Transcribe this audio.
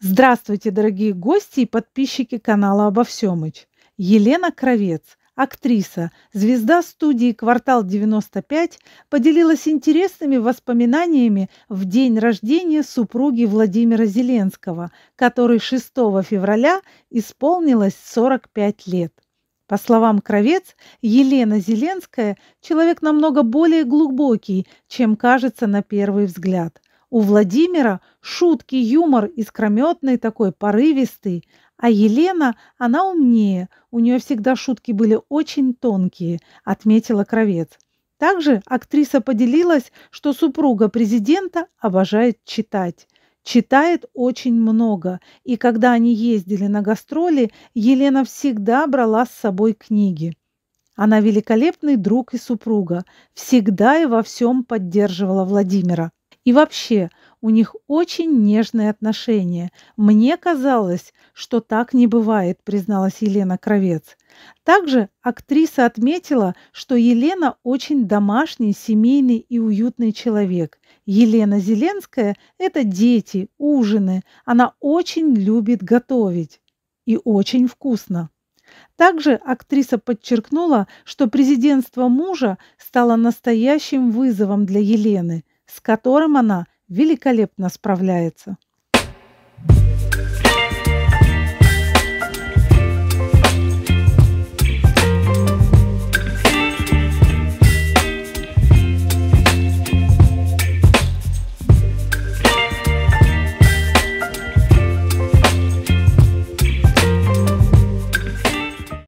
Здравствуйте, дорогие гости и подписчики канала «Обо всемыч». Елена Кровец, актриса, звезда студии «Квартал 95», поделилась интересными воспоминаниями в день рождения супруги Владимира Зеленского, который 6 февраля исполнилось 45 лет. По словам Кровец, Елена Зеленская – человек намного более глубокий, чем кажется на первый взгляд – у Владимира шутки, юмор искрометный такой, порывистый, а Елена, она умнее, у нее всегда шутки были очень тонкие, отметила Кровец. Также актриса поделилась, что супруга президента обожает читать. Читает очень много, и когда они ездили на гастроли, Елена всегда брала с собой книги. Она великолепный друг и супруга, всегда и во всем поддерживала Владимира. И вообще, у них очень нежные отношения. Мне казалось, что так не бывает, призналась Елена Кровец. Также актриса отметила, что Елена очень домашний, семейный и уютный человек. Елена Зеленская – это дети, ужины. Она очень любит готовить. И очень вкусно. Также актриса подчеркнула, что президентство мужа стало настоящим вызовом для Елены с которым она великолепно справляется.